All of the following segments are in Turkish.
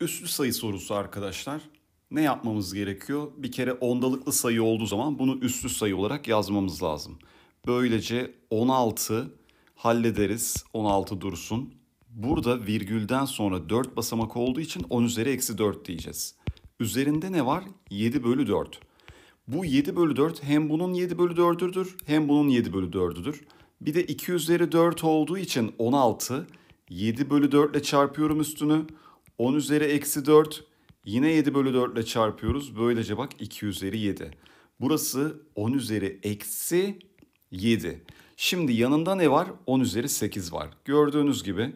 Üslü sayı sorusu arkadaşlar. Ne yapmamız gerekiyor? Bir kere ondalıklı sayı olduğu zaman bunu üslü sayı olarak yazmamız lazım. Böylece 16 hallederiz. 16 dursun. Burada virgülden sonra 4 basamak olduğu için 10 üzeri eksi 4 diyeceğiz. Üzerinde ne var? 7 bölü 4. Bu 7 bölü 4 hem bunun 7 bölü 4'üdür hem bunun 7 bölü 4'üdür. Bir de 2 üzeri 4 olduğu için 16. 7 bölü 4 ile çarpıyorum üstünü. 10 üzeri eksi 4 yine 7 bölü 4 ile çarpıyoruz. Böylece bak 2 üzeri 7. Burası 10 üzeri eksi 7. Şimdi yanında ne var? 10 üzeri 8 var. Gördüğünüz gibi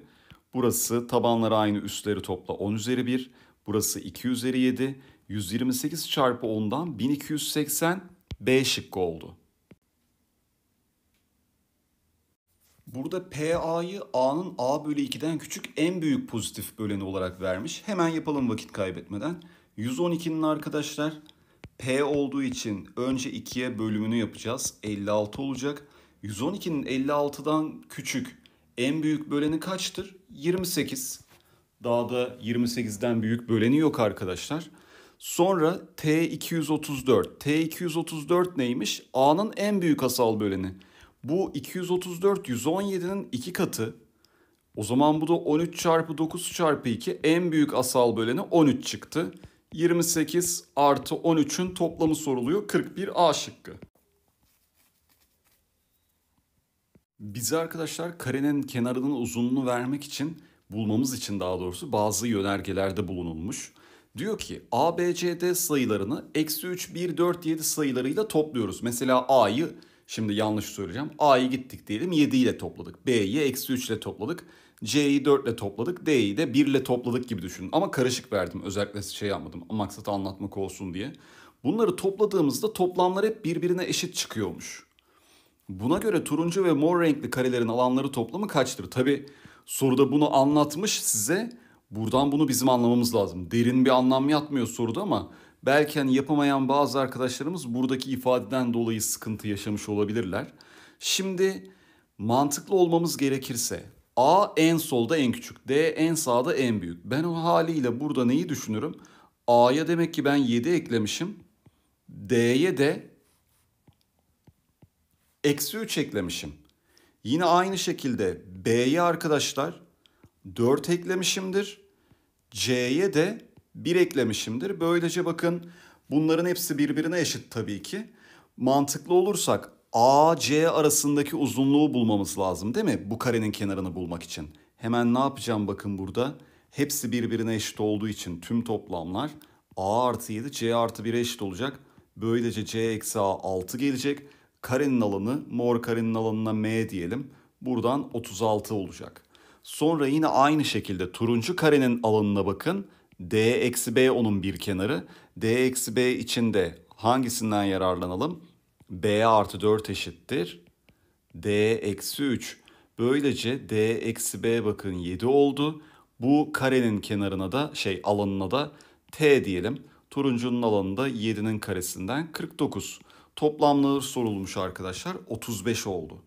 burası tabanları aynı üstleri topla 10 üzeri 1. Burası 2 üzeri 7. 128 çarpı 10'dan 1280 B şıkkı oldu. Burada PA'yı A'nın A bölü 2'den küçük en büyük pozitif böleni olarak vermiş. Hemen yapalım vakit kaybetmeden. 112'nin arkadaşlar P olduğu için önce 2'ye bölümünü yapacağız. 56 olacak. 112'nin 56'dan küçük en büyük böleni kaçtır? 28. Daha da 28'den büyük böleni yok arkadaşlar. Sonra T234. T234 neymiş? A'nın en büyük asal böleni. Bu 234 117'nin iki katı. O zaman bu da 13 çarpı 9 çarpı 2 en büyük asal böleni 13 çıktı. 28 artı 13'ün toplamı soruluyor 41 A şıkkı. Bize arkadaşlar karenin kenarının uzunluğunu vermek için bulmamız için daha doğrusu bazı yönergelerde bulunulmuş. Diyor ki ABCD sayılarını eksi 3, 1, 4, 7 sayılarıyla topluyoruz. Mesela A'yı Şimdi yanlış söyleyeceğim. A'yı gittik diyelim 7 ile topladık. B'yi eksi 3 ile topladık. C'yi 4 ile topladık. D'yi de 1 ile topladık gibi düşünün. Ama karışık verdim. Özellikle şey yapmadım. Maksatı anlatmak olsun diye. Bunları topladığımızda toplamlar hep birbirine eşit çıkıyormuş. Buna göre turuncu ve mor renkli karelerin alanları toplamı kaçtır? Tabi soruda bunu anlatmış size. Buradan bunu bizim anlamamız lazım. Derin bir anlam yatmıyor soruda ama Belki hani yapamayan bazı arkadaşlarımız buradaki ifadeden dolayı sıkıntı yaşamış olabilirler. Şimdi mantıklı olmamız gerekirse A en solda en küçük, D en sağda en büyük. Ben o haliyle burada neyi düşünürüm? A'ya demek ki ben 7 eklemişim. D'ye de eksi 3 eklemişim. Yine aynı şekilde B'ye arkadaşlar 4 eklemişimdir. C'ye de bir eklemişimdir. Böylece bakın bunların hepsi birbirine eşit tabii ki. Mantıklı olursak A, C arasındaki uzunluğu bulmamız lazım değil mi? Bu karenin kenarını bulmak için. Hemen ne yapacağım bakın burada? Hepsi birbirine eşit olduğu için tüm toplamlar A artı 7, C artı 1'e eşit olacak. Böylece C eksi A 6 gelecek. Karenin alanı mor karenin alanına M diyelim. Buradan 36 olacak. Sonra yine aynı şekilde turuncu karenin alanına bakın. D eksi B onun bir kenarı. D eksi B içinde hangisinden yararlanalım? B artı 4 eşittir. D eksi 3. Böylece D eksi B bakın 7 oldu. Bu karenin kenarına da şey alanına da T diyelim. Turuncunun alanında 7'nin karesinden 49. Toplamları sorulmuş arkadaşlar 35 oldu.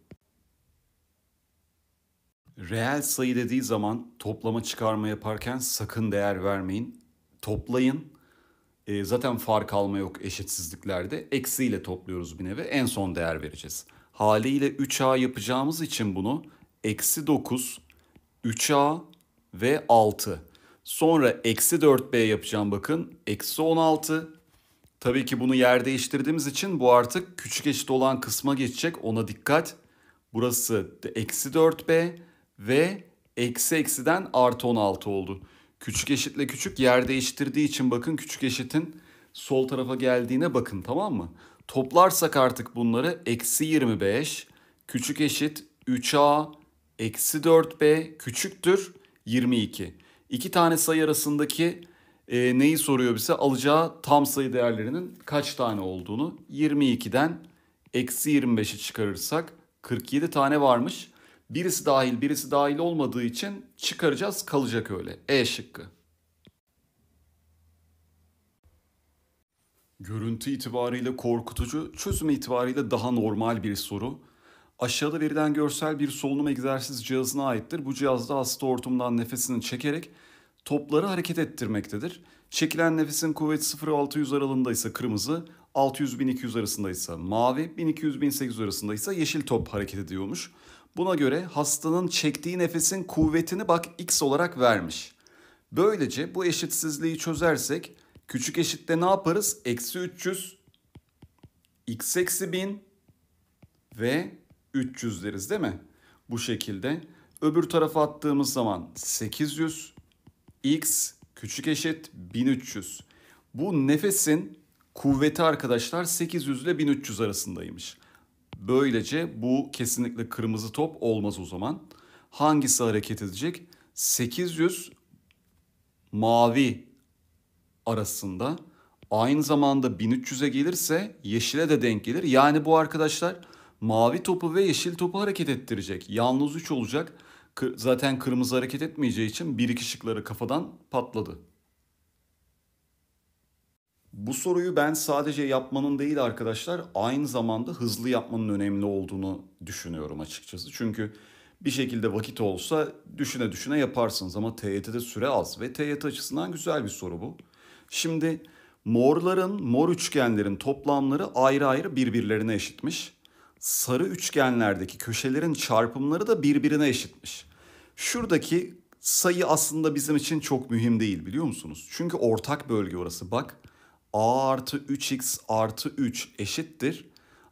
Reel sayı dediği zaman toplama çıkarma yaparken sakın değer vermeyin. Toplayın. E, zaten fark alma yok eşitsizliklerde. Eksiyle topluyoruz bir nevi. En son değer vereceğiz. Haliyle 3A yapacağımız için bunu eksi 9, 3A ve 6. Sonra eksi 4B yapacağım bakın. Eksi 16. Tabii ki bunu yer değiştirdiğimiz için bu artık küçük eşit olan kısma geçecek. Ona dikkat. Burası eksi 4B ve eksi eksiden artı 16 oldu. Küçük eşitle küçük yer değiştirdiği için bakın küçük eşitin sol tarafa geldiğine bakın tamam mı? Toplarsak artık bunları eksi 25 küçük eşit 3a eksi 4b küçüktür 22. İki tane sayı arasındaki e, neyi soruyor bize? Alacağı tam sayı değerlerinin kaç tane olduğunu 22'den eksi 25'i çıkarırsak 47 tane varmış. Birisi dahil birisi dahil olmadığı için çıkaracağız kalacak öyle. E şıkkı. Görüntü itibariyle korkutucu, çözüm itibariyle daha normal bir soru. Aşağıda verilen görsel bir solunum egzersiz cihazına aittir. Bu cihazda hasta hortumdan nefesini çekerek topları hareket ettirmektedir. Çekilen nefesin kuvveti 0-600 aralığında ise kırmızı, 600-1200 arasında ise mavi, 1200-1800 arasında ise yeşil top hareket ediyormuş. Buna göre hastanın çektiği nefesin kuvvetini bak x olarak vermiş. Böylece bu eşitsizliği çözersek küçük eşitte ne yaparız? Eksi 300, x eksi 1000 ve 300 deriz değil mi? Bu şekilde. Öbür tarafa attığımız zaman 800, x küçük eşit 1300. Bu nefesin kuvveti arkadaşlar 800 ile 1300 arasındaymış. Böylece bu kesinlikle kırmızı top olmaz o zaman. Hangisi hareket edecek? 800 mavi arasında. Aynı zamanda 1300'e gelirse yeşile de denk gelir. Yani bu arkadaşlar mavi topu ve yeşil topu hareket ettirecek. Yalnız 3 olacak. Zaten kırmızı hareket etmeyeceği için bir iki şıkları kafadan patladı. Bu soruyu ben sadece yapmanın değil arkadaşlar aynı zamanda hızlı yapmanın önemli olduğunu düşünüyorum açıkçası. Çünkü bir şekilde vakit olsa düşüne düşüne yaparsınız ama TYT'de süre az ve TYT açısından güzel bir soru bu. Şimdi morların, mor üçgenlerin toplamları ayrı ayrı birbirlerine eşitmiş. Sarı üçgenlerdeki köşelerin çarpımları da birbirine eşitmiş. Şuradaki sayı aslında bizim için çok mühim değil biliyor musunuz? Çünkü ortak bölge orası bak a artı 3x artı 3 eşittir.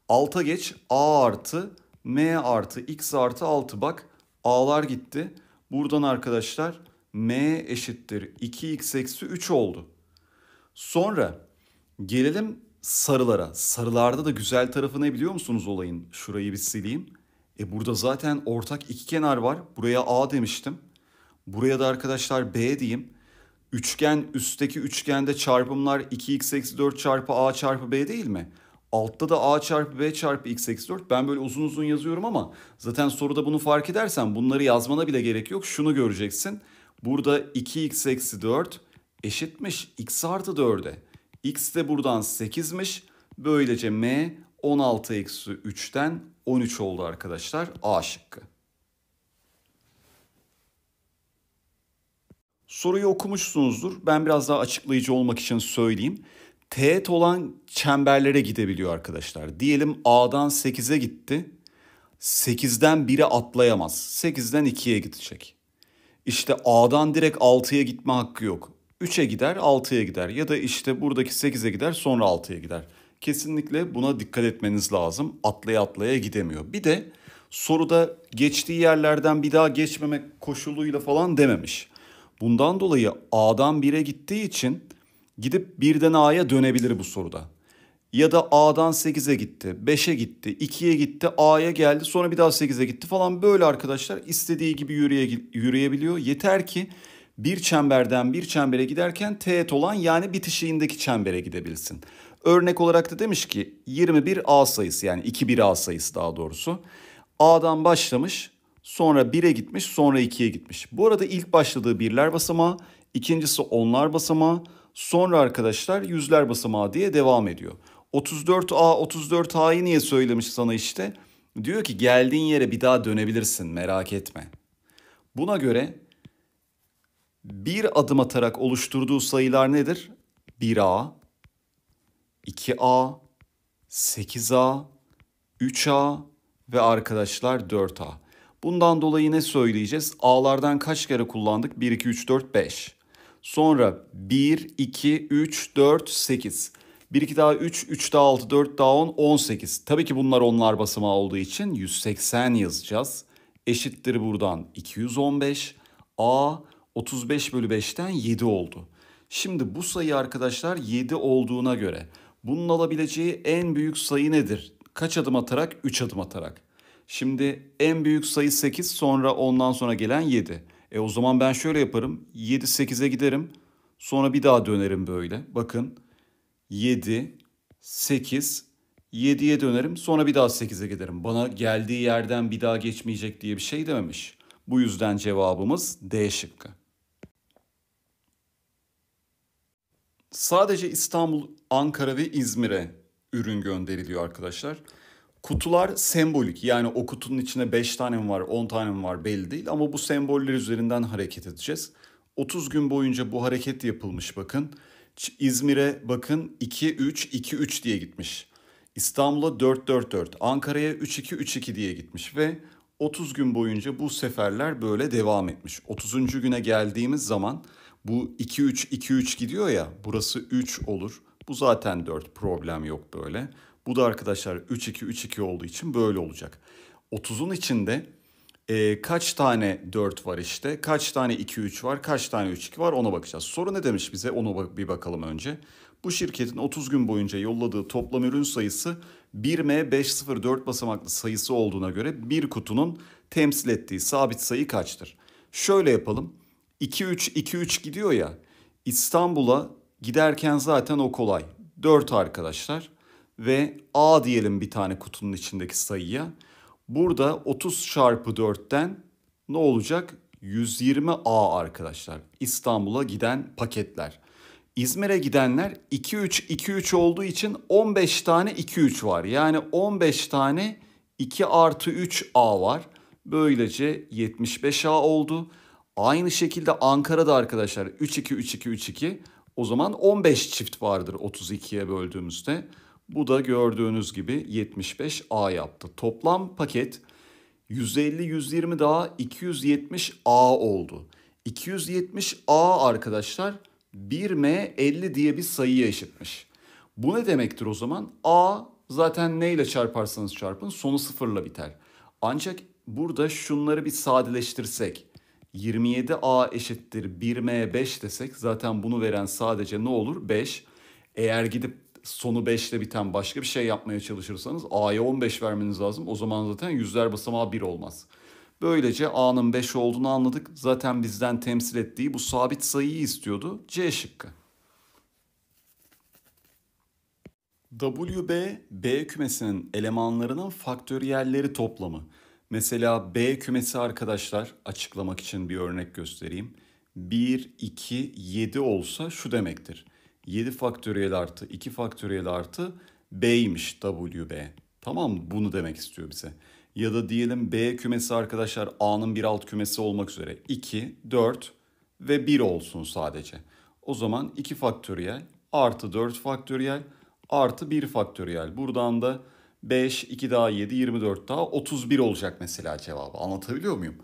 Alta geç a artı m artı x artı 6 bak a'lar gitti. Buradan arkadaşlar m eşittir 2x eksi 3 oldu. Sonra gelelim sarılara. Sarılarda da güzel tarafı ne biliyor musunuz olayın? Şurayı bir sileyim. E burada zaten ortak iki kenar var. Buraya A demiştim. Buraya da arkadaşlar B diyeyim. Üçgen üstteki üçgende çarpımlar 2x eksi 4 çarpı a çarpı b değil mi? Altta da a çarpı b çarpı x eksi 4. Ben böyle uzun uzun yazıyorum ama zaten soruda bunu fark edersen bunları yazmana bile gerek yok. Şunu göreceksin. Burada 2x eksi 4 eşitmiş x artı 4'e. x de buradan 8'miş. Böylece m 16 eksi 3'ten 13 oldu arkadaşlar. A şıkkı. Soruyu okumuşsunuzdur. Ben biraz daha açıklayıcı olmak için söyleyeyim. Teğet olan çemberlere gidebiliyor arkadaşlar. Diyelim A'dan 8'e gitti. 8'den 1'e atlayamaz. 8'den 2'ye gidecek. İşte A'dan direkt 6'ya gitme hakkı yok. 3'e gider 6'ya gider ya da işte buradaki 8'e gider sonra 6'ya gider. Kesinlikle buna dikkat etmeniz lazım. Atlaya atlaya gidemiyor. Bir de soruda geçtiği yerlerden bir daha geçmemek koşuluyla falan dememiş. Bundan dolayı A'dan 1'e gittiği için gidip birden A'ya dönebilir bu soruda. Ya da A'dan 8'e gitti, 5'e gitti, 2'ye gitti, A'ya geldi, sonra bir daha 8'e gitti falan böyle arkadaşlar istediği gibi yürüye, yürüyebiliyor. Yeter ki bir çemberden bir çembere giderken teğet olan yani bitişiğindeki çembere gidebilsin. Örnek olarak da demiş ki 21 A sayısı yani 21 A sayısı daha doğrusu. A'dan başlamış Sonra 1'e gitmiş, sonra 2'ye gitmiş. Bu arada ilk başladığı birler basamağı, ikincisi onlar basamağı, sonra arkadaşlar yüzler basamağı diye devam ediyor. 34A, 34A'yı niye söylemiş sana işte? Diyor ki geldiğin yere bir daha dönebilirsin merak etme. Buna göre bir adım atarak oluşturduğu sayılar nedir? 1A, 2A, 8A, 3A ve arkadaşlar 4A. Bundan dolayı ne söyleyeceğiz? A'lardan kaç kere kullandık? 1, 2, 3, 4, 5. Sonra 1, 2, 3, 4, 8. 1, 2 daha 3, 3 daha 6, 4 daha 10, 18. Tabii ki bunlar onlar basamağı olduğu için 180 yazacağız. Eşittir buradan 215. A 35 bölü 5'ten 7 oldu. Şimdi bu sayı arkadaşlar 7 olduğuna göre bunun alabileceği en büyük sayı nedir? Kaç adım atarak? 3 adım atarak. Şimdi en büyük sayı 8 sonra ondan sonra gelen 7. E o zaman ben şöyle yaparım. 7 8'e giderim. Sonra bir daha dönerim böyle. Bakın 7 8 7'ye dönerim sonra bir daha 8'e giderim. Bana geldiği yerden bir daha geçmeyecek diye bir şey dememiş. Bu yüzden cevabımız D şıkkı. Sadece İstanbul, Ankara ve İzmir'e ürün gönderiliyor arkadaşlar. Kutular sembolik yani o kutunun içinde 5 tane mi var 10 tane mi var belli değil ama bu semboller üzerinden hareket edeceğiz. 30 gün boyunca bu hareket yapılmış bakın. İzmir'e bakın 2-3-2-3 diye gitmiş. İstanbul'a 4-4-4, Ankara'ya 3-2-3-2 diye gitmiş ve 30 gün boyunca bu seferler böyle devam etmiş. 30. güne geldiğimiz zaman bu 2-3-2-3 gidiyor ya burası 3 olur. Bu zaten 4 problem yok böyle. Bu da arkadaşlar 3-2-3-2 olduğu için böyle olacak. 30'un içinde e, kaç tane 4 var işte, kaç tane 2-3 var, kaç tane 3-2 var ona bakacağız. Soru ne demiş bize ona bak bir bakalım önce. Bu şirketin 30 gün boyunca yolladığı toplam ürün sayısı 1M504 basamaklı sayısı olduğuna göre bir kutunun temsil ettiği sabit sayı kaçtır? Şöyle yapalım. 2-3-2-3 gidiyor ya. İstanbul'a giderken zaten o kolay. 4 arkadaşlar ve A diyelim bir tane kutunun içindeki sayıya. Burada 30 çarpı 4'ten ne olacak? 120A arkadaşlar. İstanbul'a giden paketler. İzmir'e gidenler 2-3-2-3 olduğu için 15 tane 2-3 var. Yani 15 tane 2 artı 3A var. Böylece 75A oldu. Aynı şekilde Ankara'da arkadaşlar 3-2-3-2-3-2 o zaman 15 çift vardır 32'ye böldüğümüzde. Bu da gördüğünüz gibi 75A yaptı. Toplam paket 150-120 daha 270A oldu. 270A arkadaşlar 1M 50 diye bir sayıya eşitmiş. Bu ne demektir o zaman? A zaten neyle çarparsanız çarpın sonu sıfırla biter. Ancak burada şunları bir sadeleştirsek. 27A eşittir 1M5 desek zaten bunu veren sadece ne olur? 5. Eğer gidip sonu 5'le biten başka bir şey yapmaya çalışırsanız A'ya 15 vermeniz lazım. O zaman zaten yüzler basamağı 1 olmaz. Böylece A'nın 5 olduğunu anladık. Zaten bizden temsil ettiği bu sabit sayıyı istiyordu. C şıkkı. WB, B kümesinin elemanlarının faktöriyelleri toplamı. Mesela B kümesi arkadaşlar açıklamak için bir örnek göstereyim. 1, 2, 7 olsa şu demektir. 7 faktöriyel artı 2 faktöriyel artı B'ymiş WB. Tamam mı? Bunu demek istiyor bize. Ya da diyelim B kümesi arkadaşlar A'nın bir alt kümesi olmak üzere 2, 4 ve 1 olsun sadece. O zaman 2 faktöriyel artı 4 faktöriyel artı 1 faktöriyel. Buradan da 5, 2 daha 7, 24 daha 31 olacak mesela cevabı. Anlatabiliyor muyum?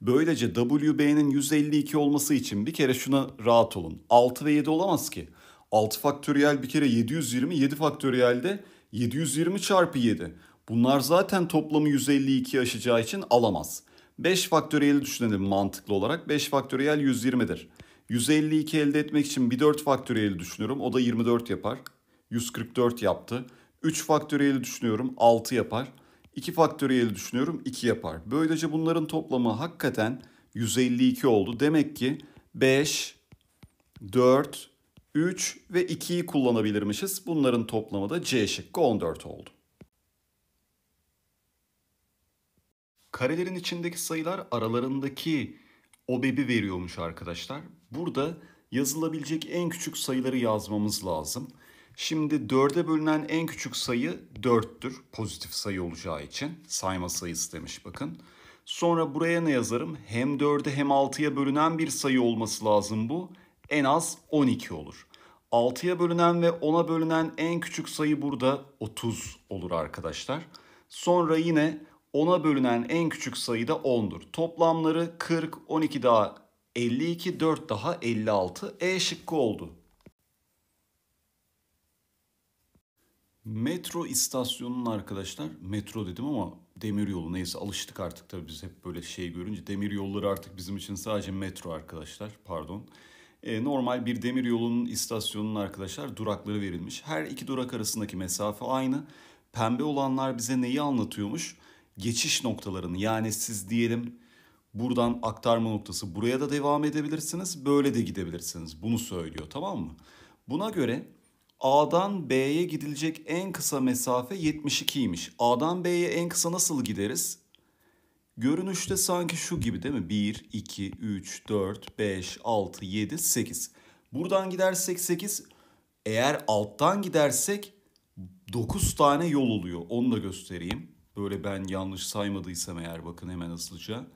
Böylece WB'nin 152 olması için bir kere şuna rahat olun. 6 ve 7 olamaz ki. 6 faktöriyel bir kere 720, 7 faktöriyelde 720 çarpı 7. Bunlar zaten toplamı 152 aşacağı için alamaz. 5 faktöriyeli düşünelim mantıklı olarak. 5 faktöriyel 120'dir. 152 elde etmek için bir 4 faktöriyeli düşünüyorum. O da 24 yapar. 144 yaptı. 3 faktöriyeli düşünüyorum 6 yapar. 2 faktöriyeli düşünüyorum 2 yapar. Böylece bunların toplamı hakikaten 152 oldu. Demek ki 5, 4, 3 ve 2'yi kullanabilirmişiz. Bunların toplamı da C şıkkı 14 oldu. Karelerin içindeki sayılar aralarındaki obebi veriyormuş arkadaşlar. Burada yazılabilecek en küçük sayıları yazmamız lazım. Şimdi 4'e bölünen en küçük sayı 4'tür. Pozitif sayı olacağı için. Sayma sayısı demiş bakın. Sonra buraya ne yazarım? Hem 4'e hem 6'ya bölünen bir sayı olması lazım bu en az 12 olur. 6'ya bölünen ve 10'a bölünen en küçük sayı burada 30 olur arkadaşlar. Sonra yine 10'a bölünen en küçük sayı da 10'dur. Toplamları 40, 12 daha 52, 4 daha 56. E şıkkı oldu. Metro istasyonunun arkadaşlar, metro dedim ama demir yolu neyse alıştık artık tabii biz hep böyle şey görünce. Demir yolları artık bizim için sadece metro arkadaşlar, pardon. Pardon. E, normal bir demir yolunun istasyonunun arkadaşlar durakları verilmiş. Her iki durak arasındaki mesafe aynı. Pembe olanlar bize neyi anlatıyormuş? Geçiş noktalarını yani siz diyelim buradan aktarma noktası buraya da devam edebilirsiniz. Böyle de gidebilirsiniz. Bunu söylüyor tamam mı? Buna göre A'dan B'ye gidilecek en kısa mesafe 72'ymiş. A'dan B'ye en kısa nasıl gideriz? Görünüşte sanki şu gibi değil mi? 1, 2, 3, 4, 5, 6, 7, 8. Buradan gidersek 8. Eğer alttan gidersek 9 tane yol oluyor. Onu da göstereyim. Böyle ben yanlış saymadıysam eğer bakın hemen hızlıca.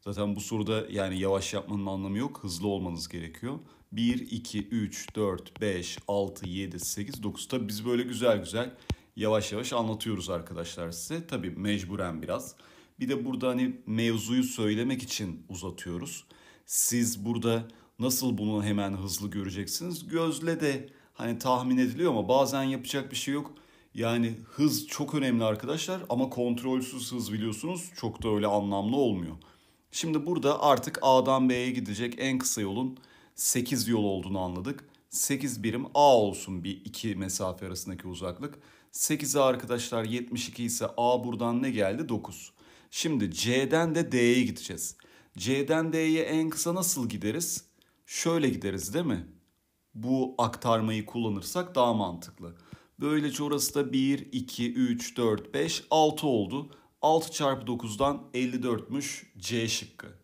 Zaten bu soruda yani yavaş yapmanın anlamı yok. Hızlı olmanız gerekiyor. 1, 2, 3, 4, 5, 6, 7, 8, 9. Tabii biz böyle güzel güzel yavaş yavaş anlatıyoruz arkadaşlar size. Tabii mecburen biraz. Bir de burada hani mevzuyu söylemek için uzatıyoruz. Siz burada nasıl bunu hemen hızlı göreceksiniz? Gözle de hani tahmin ediliyor ama bazen yapacak bir şey yok. Yani hız çok önemli arkadaşlar ama kontrolsüz hız biliyorsunuz çok da öyle anlamlı olmuyor. Şimdi burada artık A'dan B'ye gidecek en kısa yolun 8 yol olduğunu anladık. 8 birim A olsun bir iki mesafe arasındaki uzaklık. 8'e arkadaşlar 72 ise A buradan ne geldi? 9. Şimdi C'den de D'ye gideceğiz. C'den D'ye en kısa nasıl gideriz? Şöyle gideriz değil mi? Bu aktarmayı kullanırsak daha mantıklı. Böylece orası da 1, 2, 3, 4, 5, 6 oldu. 6 çarpı 9'dan 54'müş C şıkkı.